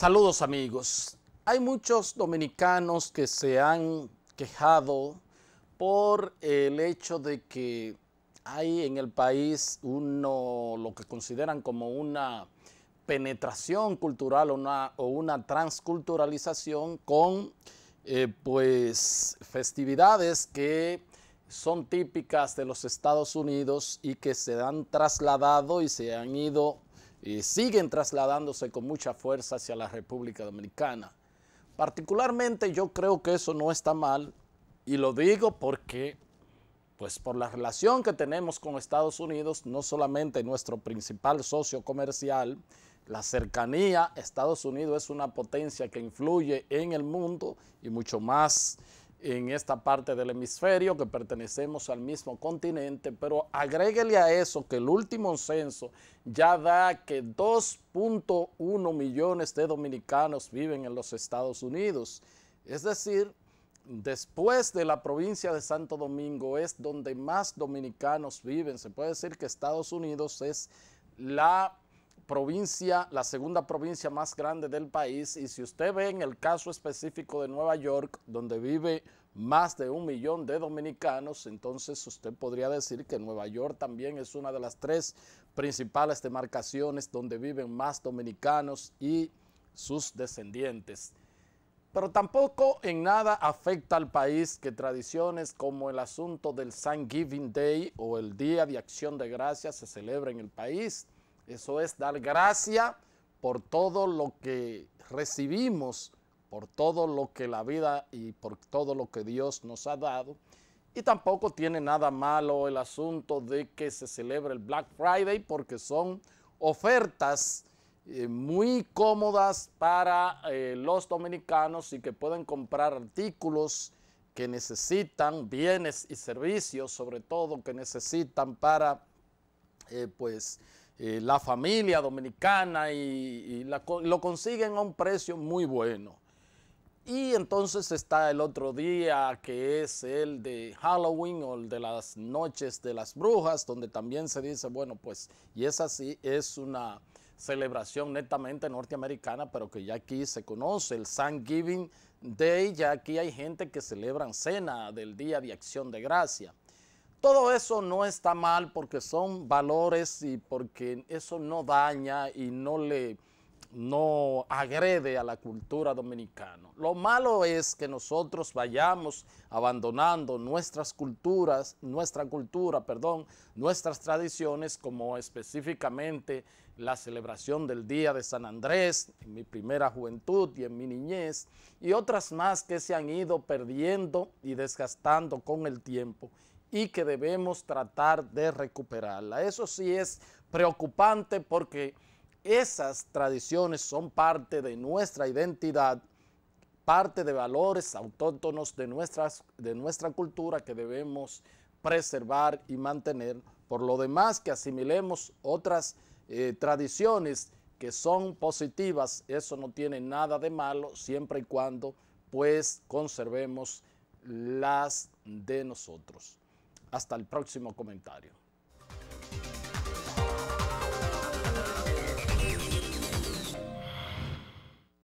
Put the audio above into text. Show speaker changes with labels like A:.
A: Saludos amigos. Hay muchos dominicanos que se han quejado por el hecho de que hay en el país uno lo que consideran como una penetración cultural una, o una transculturalización con eh, pues festividades que son típicas de los Estados Unidos y que se han trasladado y se han ido y siguen trasladándose con mucha fuerza hacia la República Dominicana. Particularmente yo creo que eso no está mal y lo digo porque, pues por la relación que tenemos con Estados Unidos, no solamente nuestro principal socio comercial, la cercanía, Estados Unidos es una potencia que influye en el mundo y mucho más en esta parte del hemisferio, que pertenecemos al mismo continente, pero agréguele a eso que el último censo ya da que 2.1 millones de dominicanos viven en los Estados Unidos. Es decir, después de la provincia de Santo Domingo es donde más dominicanos viven. Se puede decir que Estados Unidos es la provincia, la segunda provincia más grande del país, y si usted ve en el caso específico de Nueva York, donde vive más de un millón de dominicanos, entonces usted podría decir que Nueva York también es una de las tres principales demarcaciones donde viven más dominicanos y sus descendientes. Pero tampoco en nada afecta al país que tradiciones como el asunto del Thanksgiving Day o el Día de Acción de Gracias se celebra en el país. Eso es dar gracia por todo lo que recibimos, por todo lo que la vida y por todo lo que Dios nos ha dado. Y tampoco tiene nada malo el asunto de que se celebre el Black Friday porque son ofertas eh, muy cómodas para eh, los dominicanos y que pueden comprar artículos que necesitan, bienes y servicios sobre todo que necesitan para eh, pues eh, la familia dominicana y, lo consiguen a un precio muy bueno. Y entonces está el otro día que es el de Halloween o el de las noches de las brujas, donde también se dice, bueno, pues, y es así, es una celebración netamente norteamericana, pero que ya aquí se conoce, el Thanksgiving Day, ya aquí hay gente que celebran cena del Día de Acción de Gracia. Todo eso no está mal porque son valores y porque eso no daña y no le no agrede a la cultura dominicana. Lo malo es que nosotros vayamos abandonando nuestras culturas, nuestra cultura, perdón, nuestras tradiciones como específicamente la celebración del Día de San Andrés, en mi primera juventud y en mi niñez, y otras más que se han ido perdiendo y desgastando con el tiempo y que debemos tratar de recuperarla. Eso sí es preocupante porque esas tradiciones son parte de nuestra identidad, parte de valores autóctonos de, nuestras, de nuestra cultura que debemos preservar y mantener. Por lo demás, que asimilemos otras eh, tradiciones que son positivas, eso no tiene nada de malo, siempre y cuando pues conservemos las de nosotros. Hasta el próximo comentario.